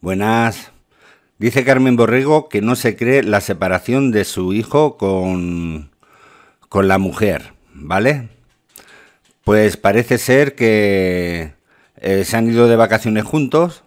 Buenas. Dice Carmen Borrego que no se cree la separación de su hijo con, con la mujer, ¿vale? Pues parece ser que eh, se han ido de vacaciones juntos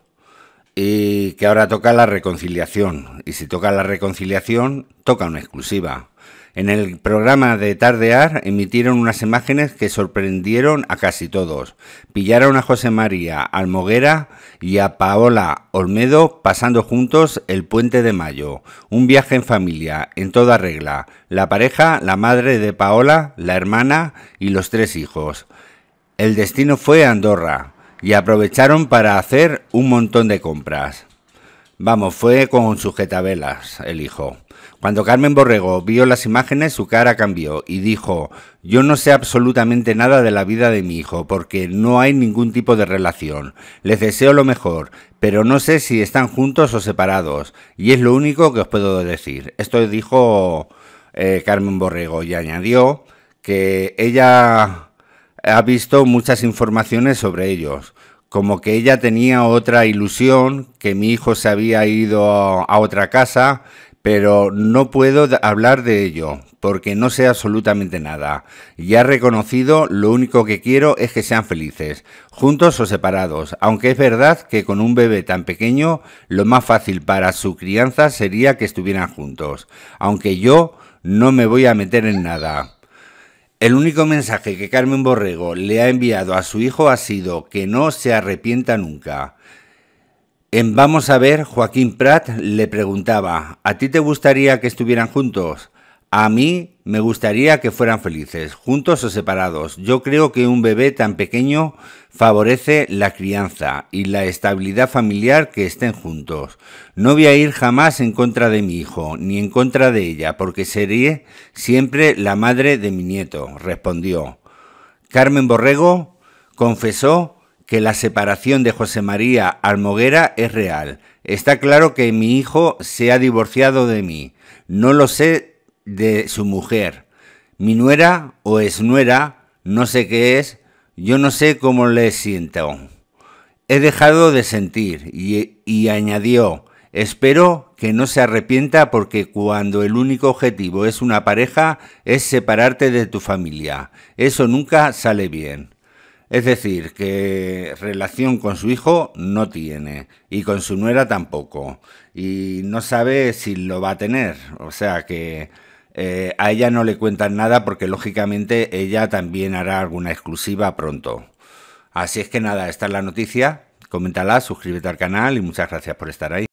y que ahora toca la reconciliación. Y si toca la reconciliación, toca una exclusiva. En el programa de Tardear emitieron unas imágenes que sorprendieron a casi todos. Pillaron a José María Almoguera y a Paola Olmedo pasando juntos el puente de mayo. Un viaje en familia, en toda regla. La pareja, la madre de Paola, la hermana y los tres hijos. El destino fue Andorra y aprovecharon para hacer un montón de compras. Vamos, fue con sujetabelas el hijo. Cuando Carmen Borrego vio las imágenes, su cara cambió y dijo, yo no sé absolutamente nada de la vida de mi hijo, porque no hay ningún tipo de relación. Les deseo lo mejor, pero no sé si están juntos o separados, y es lo único que os puedo decir. Esto dijo eh, Carmen Borrego y añadió que ella ha visto muchas informaciones sobre ellos, como que ella tenía otra ilusión, que mi hijo se había ido a otra casa pero no puedo hablar de ello, porque no sé absolutamente nada. Ya reconocido, lo único que quiero es que sean felices, juntos o separados, aunque es verdad que con un bebé tan pequeño, lo más fácil para su crianza sería que estuvieran juntos, aunque yo no me voy a meter en nada. El único mensaje que Carmen Borrego le ha enviado a su hijo ha sido que no se arrepienta nunca. En Vamos a ver, Joaquín Prat le preguntaba, ¿a ti te gustaría que estuvieran juntos? A mí me gustaría que fueran felices, juntos o separados. Yo creo que un bebé tan pequeño favorece la crianza y la estabilidad familiar que estén juntos. No voy a ir jamás en contra de mi hijo, ni en contra de ella, porque seré siempre la madre de mi nieto, respondió. Carmen Borrego confesó que la separación de José María Almoguera es real. Está claro que mi hijo se ha divorciado de mí. No lo sé de su mujer. Mi nuera o es nuera, no sé qué es, yo no sé cómo le siento. He dejado de sentir y, y añadió, Espero que no se arrepienta porque cuando el único objetivo es una pareja es separarte de tu familia. Eso nunca sale bien. Es decir, que relación con su hijo no tiene y con su nuera tampoco. Y no sabe si lo va a tener. O sea que eh, a ella no le cuentan nada porque lógicamente ella también hará alguna exclusiva pronto. Así es que nada, esta es la noticia. Coméntala, suscríbete al canal y muchas gracias por estar ahí.